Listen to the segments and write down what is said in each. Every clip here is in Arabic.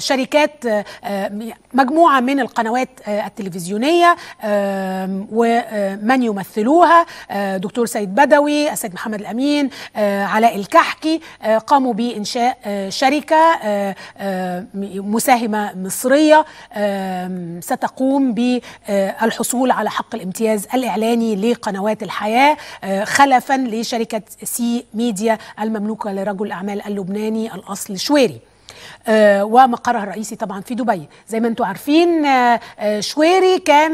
شركات آه، آه، مجموعه من القنوات آه، التلفزيونيه ومن يمثلوها دكتور سيد بدوي السيد محمد الامين علاء الكحكي قاموا بانشاء شركه مساهمه مصريه ستقوم بالحصول على حق الامتياز الاعلاني لقنوات الحياه خلفا لشركه سي ميديا المملوكه لرجل اعمال اللبناني الاصل شويري آه، ومقرها الرئيسي طبعا في دبي زي ما انتم عارفين آه، آه، شويري كان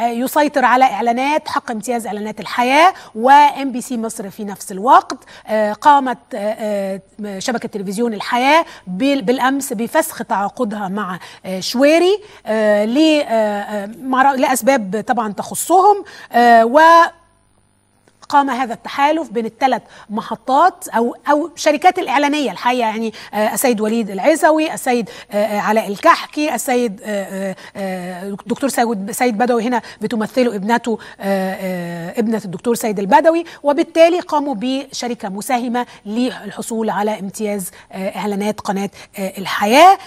يسيطر على اعلانات حق امتياز اعلانات الحياه وام بي سي مصر في نفس الوقت قامت شبكه تلفزيون الحياه بالامس بفسخ تعاقدها مع شويري لاسباب طبعا تخصهم و قام هذا التحالف بين الثلاث محطات او او شركات الاعلانيه الحقيقه يعني آه، السيد وليد العزوي السيد آه، آه، علاء الكحكي السيد الدكتور سيد بدوي هنا بتمثله ابنته ابنه الدكتور سيد البدوي وبالتالي قاموا بشركه مساهمه للحصول على امتياز اعلانات قناه الحياه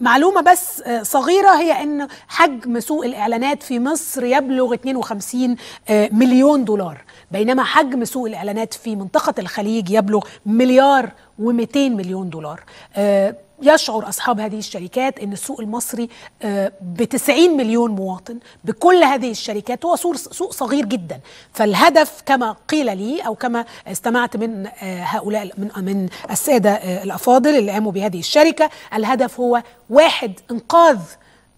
معلومة بس آه، صغيرة هي أن حجم سوق الإعلانات في مصر يبلغ 52 آه، مليون دولار بينما حجم سوق الإعلانات في منطقة الخليج يبلغ مليار و200 مليون دولار آه، يشعر أصحاب هذه الشركات أن السوق المصري آه، ب 90 مليون مواطن بكل هذه الشركات هو سوق صغير جدا فالهدف كما قيل لي أو كما استمعت من آه، هؤلاء من من السادة آه، الأفاضل اللي قاموا بهذه الشركة الهدف هو واحد إنقاذ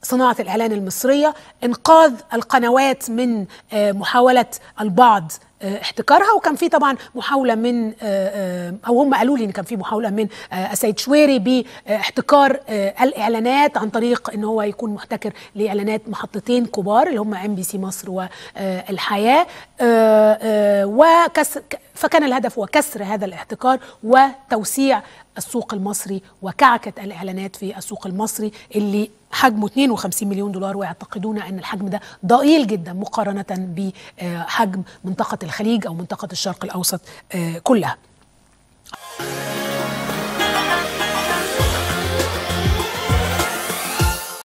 صناعة الإعلان المصرية إنقاذ القنوات من آه، محاولة البعض آه، احتكارها وكان في طبعا محاوله من آه، او هم قالوا لي ان كان في محاوله من السيد شويري باحتكار الاعلانات عن طريق ان هو يكون محتكر لاعلانات محطتين كبار اللي هم ام بي سي مصر والحياه فكسر فكان الهدف هو كسر هذا الاحتكار وتوسيع السوق المصري وكعكة الإعلانات في السوق المصري اللي حجمه 52 مليون دولار ويعتقدون أن الحجم ده ضئيل جدا مقارنة بحجم منطقة الخليج أو منطقة الشرق الأوسط آه، كلها